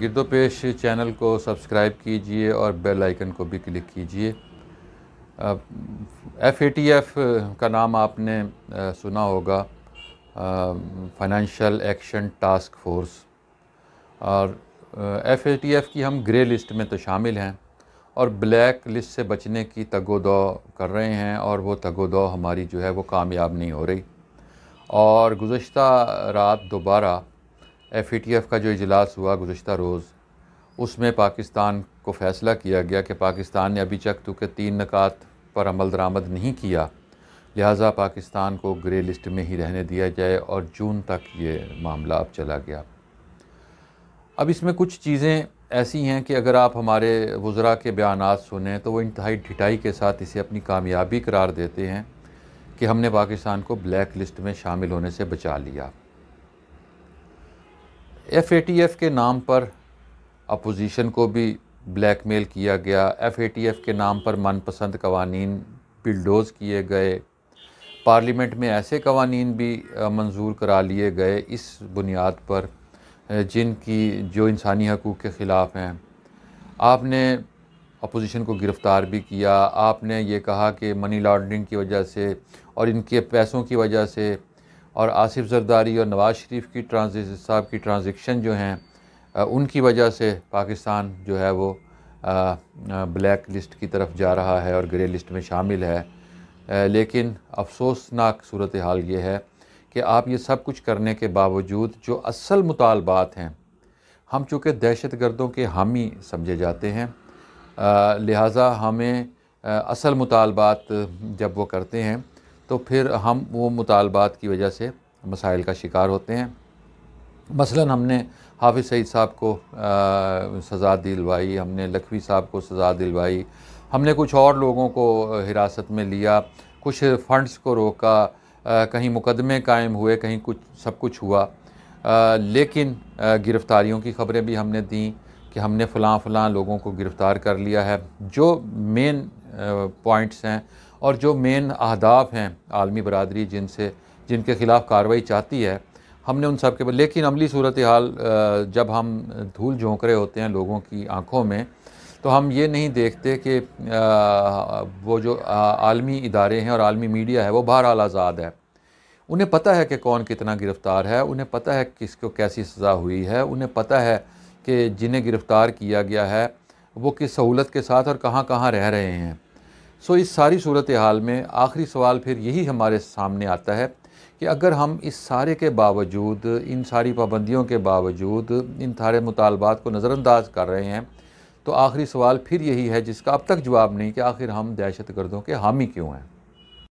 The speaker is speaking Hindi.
गिरदोपेश चैनल को सब्सक्राइब कीजिए और बेल आइकन को भी क्लिक कीजिए एफ़ ए टी एफ़ का नाम आपने आ, सुना होगा फाइनेंशियल एक्शन टास्क फोर्स और एफ़ ए टी एफ़ की हम ग्रे लिस्ट में तो शामिल हैं और ब्लैक लिस्ट से बचने की तगोदो कर रहे हैं और वो तगोदो हमारी जो है वो कामयाब नहीं हो रही और गुज्त रात दोबारा एफ़ ई टी एफ़ का जो इजलास हुआ गुज्त रोज़ उसमें पाकिस्तान को फ़ैसला किया गया कि पाकिस्तान ने अभी तक तो के तीन नकात पर अमल दरामद नहीं किया लिहाजा पाकिस्तान को ग्रे लिस्ट में ही रहने दिया जाए और जून तक ये मामला अब चला गया अब इसमें कुछ चीज़ें ऐसी हैं कि अगर आप हमारे वज़रा के बयान सुने तो वो इंतहाई ढिटाई के साथ इसे अपनी कामयाबी करार देते हैं कि हमने पाकिस्तान को ब्लैक लिस्ट में शामिल होने से बचा लिया एफ़ एफ़ के नाम पर अपोजिशन को भी ब्लैक मेल किया गया एफ़ ए टी एफ़ के नाम पर मनपसंद कवानी बिल्डोज़ किए गए पार्लियामेंट में ऐसे कवानी भी मंजूर करा लिए गए इस बुनियाद पर जिनकी जो इंसानी हकूक़ के ख़िलाफ़ हैं आपने अपोजिशन को गिरफ़्तार भी किया आपने ये कहा कि मनी लॉन्ड्रिंग की वजह से और इनके पैसों की वजह से और आसिफ जरदारी और नवाज़ शरीफ की ट्रांजिश साहब की ट्रांजेक्शन जो हैं उनकी वजह से पाकिस्तान जो है वो ब्लैक लिस्ट की तरफ जा रहा है और ग्रे लिस्ट में शामिल है लेकिन अफसोसनाक सूरत हाल ये है कि आप ये सब कुछ करने के बावजूद जो असल मुतालबात हैं हम चूँकि दहशत गर्दों के हामी समझे जाते हैं लिहाजा हमें असल मुतालबात जब वो करते हैं तो फिर हम वो मुतालबात की वजह से मसाइल का शिकार होते हैं मसलन हमने हाफिज़ सईद साहब को आ, सज़ा दिलवाई हमने लखवी साहब को सज़ा दिलवाई हमने कुछ और लोगों को हिरासत में लिया कुछ फ़ंड्स को रोका आ, कहीं मुकदमे कायम हुए कहीं कुछ सब कुछ हुआ आ, लेकिन गिरफ़्तारियों की ख़बरें भी हमने दी कि हमने फ़लाँ फ़लाँ लोगों को गिरफ़्तार कर लिया है जो मेन पॉइंट्स हैं और जो मेन अहदाफ हैं आलमी बरदरी जिनसे जिनके ख़िलाफ़ कार्रवाई चाहती है हमने उन सब के बाद लेकिन अमली सूरत हाल जब हम धूल झोंक रहे होते हैं लोगों की आँखों में तो हम ये नहीं देखते कि वो जो आलमी इदारे हैं और आलमी मीडिया है वो आल आज़ाद है उन्हें पता है कि कौन कितना गिरफ़्तार है उन्हें पता है किसको कैसी सज़ा हुई है उन्हें पता है कि जिन्हें गिरफ़्तार किया गया है वो किस सहूलत के साथ और कहाँ कहाँ रह रहे हैं सो इस सारी सूरत हाल में आखिरी सवाल फिर यही हमारे सामने आता है कि अगर हम इस सारे के बावजूद इन सारी पाबंदियों के बावजूद इन सारे मुतालबात को नज़रअंदाज कर रहे हैं तो आखिरी सवाल फिर यही है जिसका अब तक जवाब नहीं कि आखिर हम दहशत गर्दों के हामी क्यों हैं